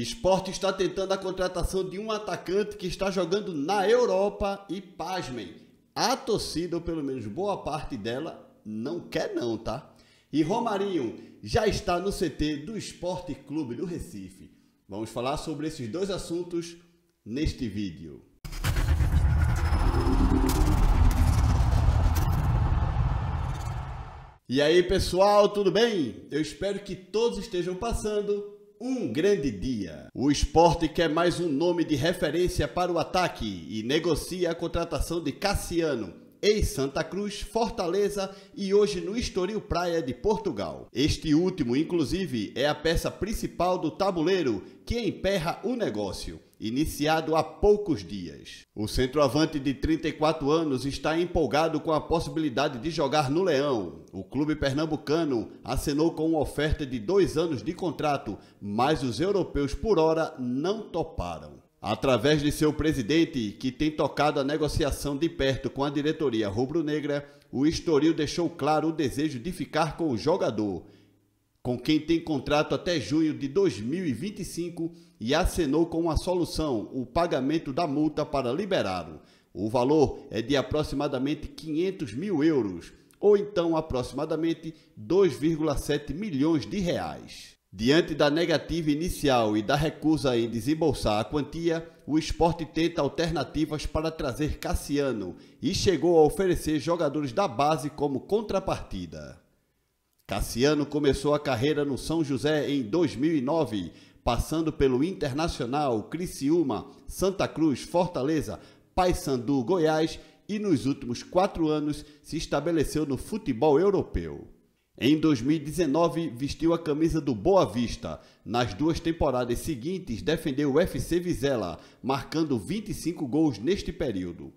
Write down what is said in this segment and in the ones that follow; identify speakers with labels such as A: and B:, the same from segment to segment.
A: Esporte está tentando a contratação de um atacante que está jogando na Europa e, pasmem, a torcida, ou pelo menos boa parte dela, não quer não, tá? E Romarinho já está no CT do Esporte Clube do Recife. Vamos falar sobre esses dois assuntos neste vídeo. E aí pessoal, tudo bem? Eu espero que todos estejam passando um grande dia. O esporte quer mais um nome de referência para o ataque e negocia a contratação de Cassiano ex-Santa Cruz, Fortaleza e hoje no Estoril Praia de Portugal. Este último, inclusive, é a peça principal do tabuleiro que emperra o negócio, iniciado há poucos dias. O centroavante de 34 anos está empolgado com a possibilidade de jogar no Leão. O clube pernambucano acenou com uma oferta de dois anos de contrato, mas os europeus por hora não toparam. Através de seu presidente, que tem tocado a negociação de perto com a diretoria rubro-negra, o Estoril deixou claro o desejo de ficar com o jogador, com quem tem contrato até junho de 2025 e acenou com uma solução, o pagamento da multa para liberá-lo. O valor é de aproximadamente 500 mil euros, ou então aproximadamente 2,7 milhões de reais. Diante da negativa inicial e da recusa em desembolsar a quantia, o esporte tenta alternativas para trazer Cassiano e chegou a oferecer jogadores da base como contrapartida. Cassiano começou a carreira no São José em 2009, passando pelo Internacional, Criciúma, Santa Cruz, Fortaleza, Paysandu, Goiás e nos últimos quatro anos se estabeleceu no futebol europeu. Em 2019, vestiu a camisa do Boa Vista. Nas duas temporadas seguintes, defendeu o FC Vizela, marcando 25 gols neste período.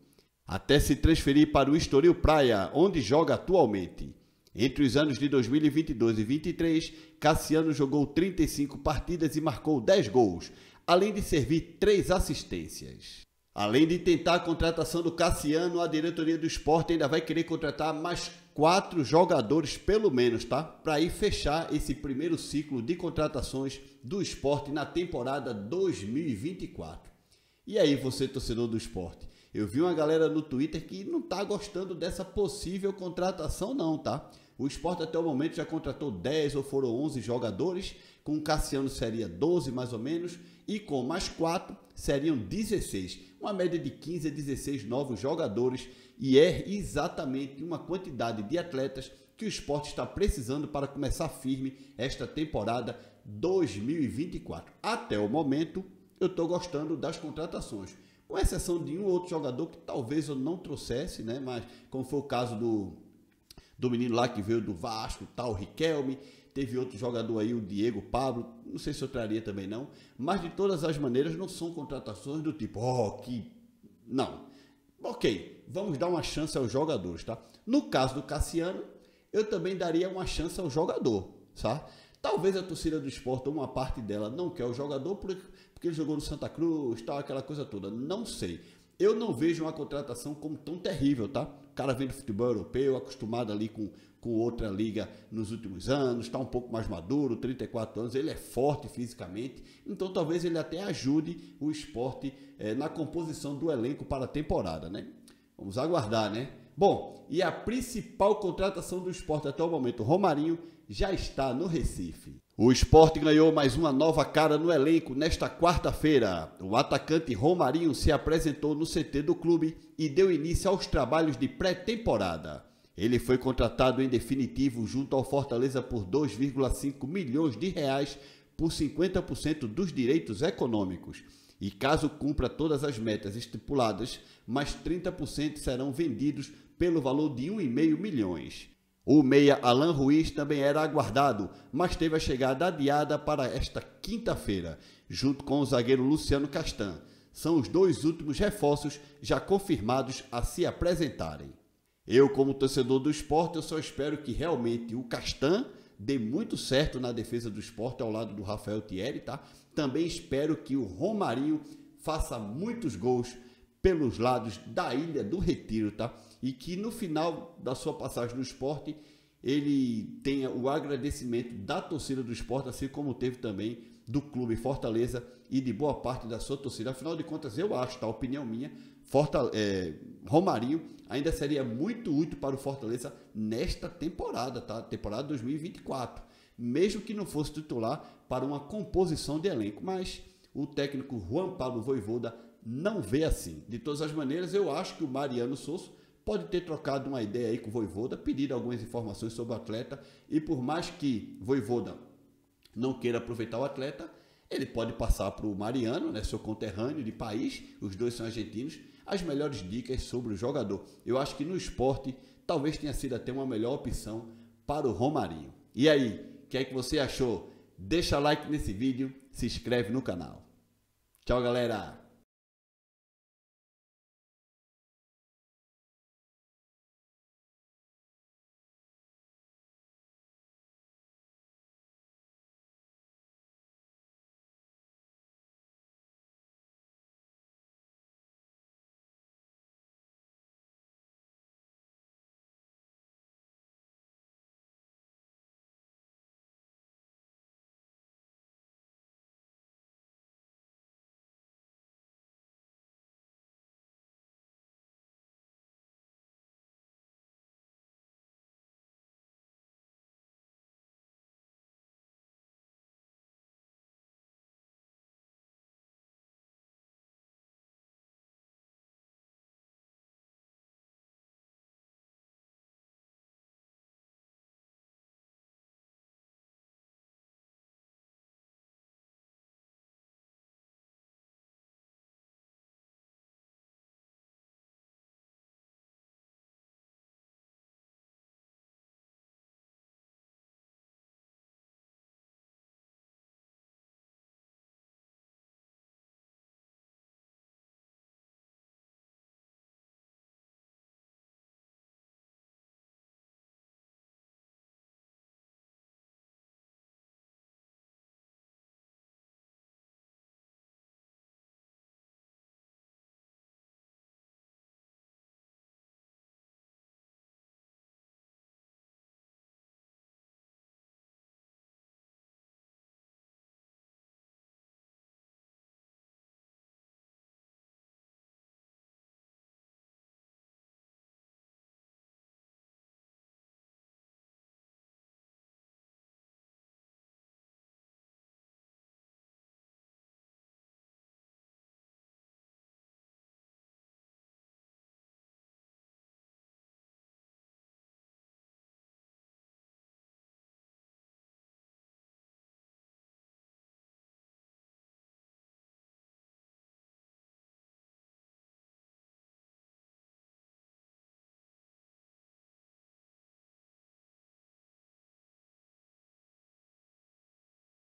A: Até se transferir para o Estoril Praia, onde joga atualmente. Entre os anos de 2022 e 2023, Cassiano jogou 35 partidas e marcou 10 gols, além de servir 3 assistências. Além de tentar a contratação do Cassiano, a diretoria do esporte ainda vai querer contratar mais quatro jogadores, pelo menos, tá? Para ir fechar esse primeiro ciclo de contratações do esporte na temporada 2024. E aí, você, torcedor do esporte? Eu vi uma galera no Twitter que não tá gostando dessa possível contratação, não, tá? O esporte até o momento já contratou 10 ou foram 11 jogadores com Cassiano seria 12 mais ou menos, e com mais 4 seriam 16, uma média de 15 a 16 novos jogadores, e é exatamente uma quantidade de atletas que o esporte está precisando para começar firme esta temporada 2024. Até o momento, eu estou gostando das contratações. Com exceção de um ou outro jogador que talvez eu não trouxesse, né? Mas como foi o caso do, do menino lá que veio do Vasco, tal, Riquelme, Teve outro jogador aí, o Diego Pablo, não sei se eu traria também não, mas de todas as maneiras não são contratações do tipo, oh, que. Não. Ok, vamos dar uma chance aos jogadores, tá? No caso do Cassiano, eu também daria uma chance ao jogador, tá? Talvez a torcida do esporte, uma parte dela, não quer o jogador porque ele jogou no Santa Cruz, tal, aquela coisa toda. Não sei. Eu não vejo uma contratação como tão terrível, tá? O cara vem do futebol europeu, acostumado ali com, com outra liga nos últimos anos, está um pouco mais maduro, 34 anos, ele é forte fisicamente, então talvez ele até ajude o esporte é, na composição do elenco para a temporada, né? Vamos aguardar, né? Bom, e a principal contratação do esporte até o momento, Romarinho, já está no Recife. O esporte ganhou mais uma nova cara no elenco nesta quarta-feira. O atacante Romarinho se apresentou no CT do clube e deu início aos trabalhos de pré-temporada. Ele foi contratado em definitivo junto ao Fortaleza por 2,5 milhões de reais por 50% dos direitos econômicos. E caso cumpra todas as metas estipuladas, mais 30% serão vendidos pelo valor de 1,5 milhões. O meia Alan Ruiz também era aguardado, mas teve a chegada adiada para esta quinta-feira, junto com o zagueiro Luciano Castan. São os dois últimos reforços já confirmados a se apresentarem. Eu, como torcedor do esporte, eu só espero que realmente o Castan dê muito certo na defesa do esporte ao lado do Rafael Thierry, tá? Também espero que o Romarinho faça muitos gols pelos lados da Ilha do Retiro, tá? e que no final da sua passagem no esporte ele tenha o agradecimento da torcida do esporte, assim como teve também do clube Fortaleza e de boa parte da sua torcida. Afinal de contas, eu acho, tá? Opinião minha, Fortale é, Romarinho ainda seria muito útil para o Fortaleza nesta temporada, tá? Temporada 2024. Mesmo que não fosse titular para uma composição de elenco, mas o técnico Juan Pablo Voivoda não vê assim. De todas as maneiras, eu acho que o Mariano Souza pode ter trocado uma ideia aí com o Voivoda, pedido algumas informações sobre o atleta e por mais que Voivoda não queira aproveitar o atleta, ele pode passar para o Mariano, né, seu conterrâneo de país, os dois são argentinos, as melhores dicas sobre o jogador. Eu acho que no esporte talvez tenha sido até uma melhor opção para o Romarinho. E aí, o que é que você achou? Deixa like nesse vídeo, se inscreve no canal. Tchau, galera!